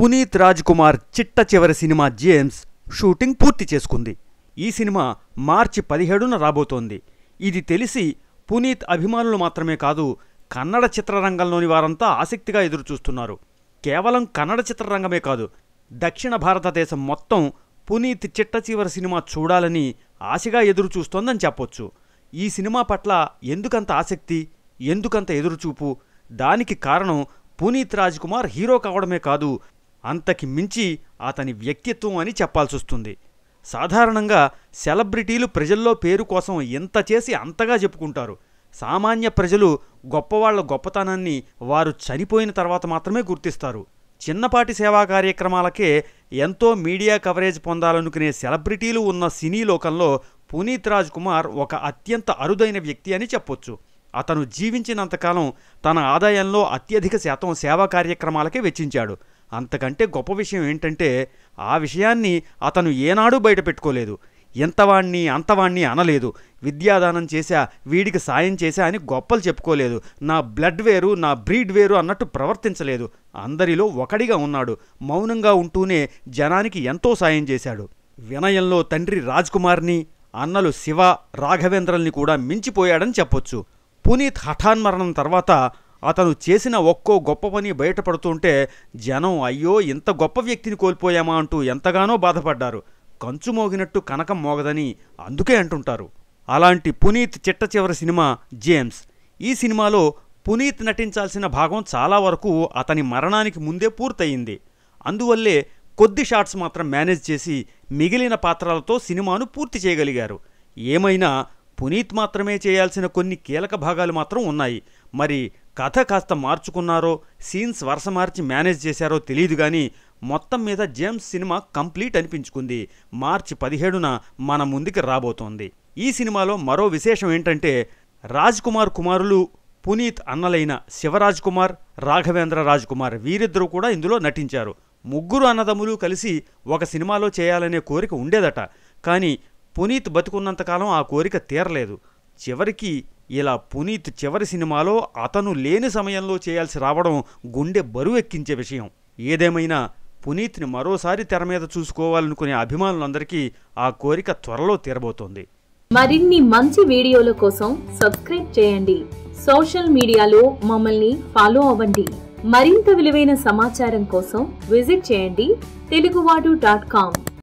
పునీత్ రాజ్ కుమార్ చిట్ట చివరి cinema James shooting పూర్తి చేసుకుంది ఈ సినిమా మార్చి పదిహేడున రాబోతోంది ఇది తెలిసి పునీత్ అభిమానులు మాత్రమే కాదు కన్నడ చిత్రరంగంలోని వారంతా ఆసక్తిగా ఎదురుచూస్తున్నారు కేవలం కన్నడ చిత్రరంగమే కాదు దక్షిణ భారతదేశం మొత్తం పునీత్ చిట్ట చివరి సినిమా చూడాలని ఆశగా ఎదురుచూస్తోందని చెప్పొచ్చు ఈ సినిమా పట్ల ఎందుకంత ఆసక్తి ఎందుకంత ఎదురుచూపు దానికి కారణం పునీత్ రాజ్ కుమార్ హీరో కావడమే కాదు అంతకి మించి అతని వ్యక్తిత్వం అని చెప్పాల్సి వస్తుంది సాధారణంగా సెలబ్రిటీలు ప్రజల్లో పేరు కోసం ఇంత చేసి అంతగా చెప్పుకుంటారు సామాన్య ప్రజలు గొప్పవాళ్ల గొప్పతనాన్ని వారు చనిపోయిన తర్వాత మాత్రమే గుర్తిస్తారు చిన్నపాటి సేవా కార్యక్రమాలకే ఎంతో మీడియా కవరేజ్ పొందాలనుకునే సెలబ్రిటీలు ఉన్న సినీ లోకంలో పునీత్ రాజ్ కుమార్ ఒక అత్యంత అరుదైన వ్యక్తి అని చెప్పొచ్చు అతను జీవించినంతకాలం తన ఆదాయంలో అత్యధిక శాతం సేవా కార్యక్రమాలకే వెచ్చించాడు అంతకంటే గొప్ప విషయం ఏంటంటే ఆ విషయాన్ని అతను ఏనాడూ బయట పెట్టుకోలేదు ఎంతవాణ్ణి అంతవాణ్ణి అనలేదు విద్యాదానం చేశా వీడికి సాయం చేశా అని గొప్పలు చెప్పుకోలేదు నా బ్లడ్ వేరు నా బ్రీడ్ వేరు అన్నట్టు ప్రవర్తించలేదు అందరిలో ఒకడిగా ఉన్నాడు మౌనంగా ఉంటూనే జనానికి ఎంతో సాయం చేశాడు వినయంలో తండ్రి కుమార్ని అన్నలు శివ రాఘవేంద్రల్ని కూడా మించిపోయాడని చెప్పొచ్చు పునీత్ హఠాన్మరణం తర్వాత అతను చేసిన ఒక్కో గొప్ప పని బయటపడుతుంటే జనం అయ్యో ఇంత గొప్ప వ్యక్తిని కోల్పోయామా అంటూ ఎంతగానో బాధపడ్డారు కంచు మోగినట్టు కనకం మోగదని అందుకే అంటుంటారు అలాంటి పునీత్ చిట్ట చివరి సినిమా జేమ్స్ ఈ సినిమాలో పునీత్ నటించాల్సిన భాగం చాలా వరకు అతని మరణానికి ముందే పూర్తయింది అందువల్లే కొద్ది షాట్స్ మాత్రం మేనేజ్ చేసి మిగిలిన పాత్రలతో సినిమాను పూర్తి చేయగలిగారు ఏమైనా పునీత్ మాత్రమే చేయాల్సిన కొన్ని కీలక భాగాలు మాత్రం ఉన్నాయి మరి కథ కాస్త మార్చుకున్నారో సీన్స్ వరుస మార్చి మేనేజ్ చేశారో తెలియదు కానీ మొత్తం మీద జేమ్స్ సినిమా కంప్లీట్ అనిపించుకుంది మార్చి పదిహేడున మన ముందుకి రాబోతోంది ఈ సినిమాలో మరో విశేషం ఏంటంటే రాజ్ కుమార్ కుమారులు పునీత్ అన్నలైన శివరాజ్ కుమార్ రాఘవేంద్ర రాజ్ కుమార్ వీరిద్దరూ కూడా ఇందులో నటించారు ముగ్గురు అన్నదమ్ములు కలిసి ఒక సినిమాలో చేయాలనే కోరిక ఉండేదట కానీ పునీత్ బతుకున్నంతకాలం ఆ కోరిక తీరలేదు చివరికి ఇలా పునీత్ చివరి సినిమాలో అతను లేని సమయంలో చేయాల్సి రావడం గుండె బరువెక్కించే విషయం ఏదేమైనా పునీత్ని మరోసారి తెర మీద చూసుకోవాలనుకునే అభిమానులందరికీ ఆ కోరిక త్వరలో తీరబోతోంది మరిన్ని మంచి వీడియోల కోసం సబ్స్క్రైబ్ చేయండి సోషల్ మీడియాలో మమ్మల్ని ఫాలో అవ్వండి మరింత విలువైన సమాచారం కోసం విజిట్ చేయండి తెలుగువాడు డాట్ కామ్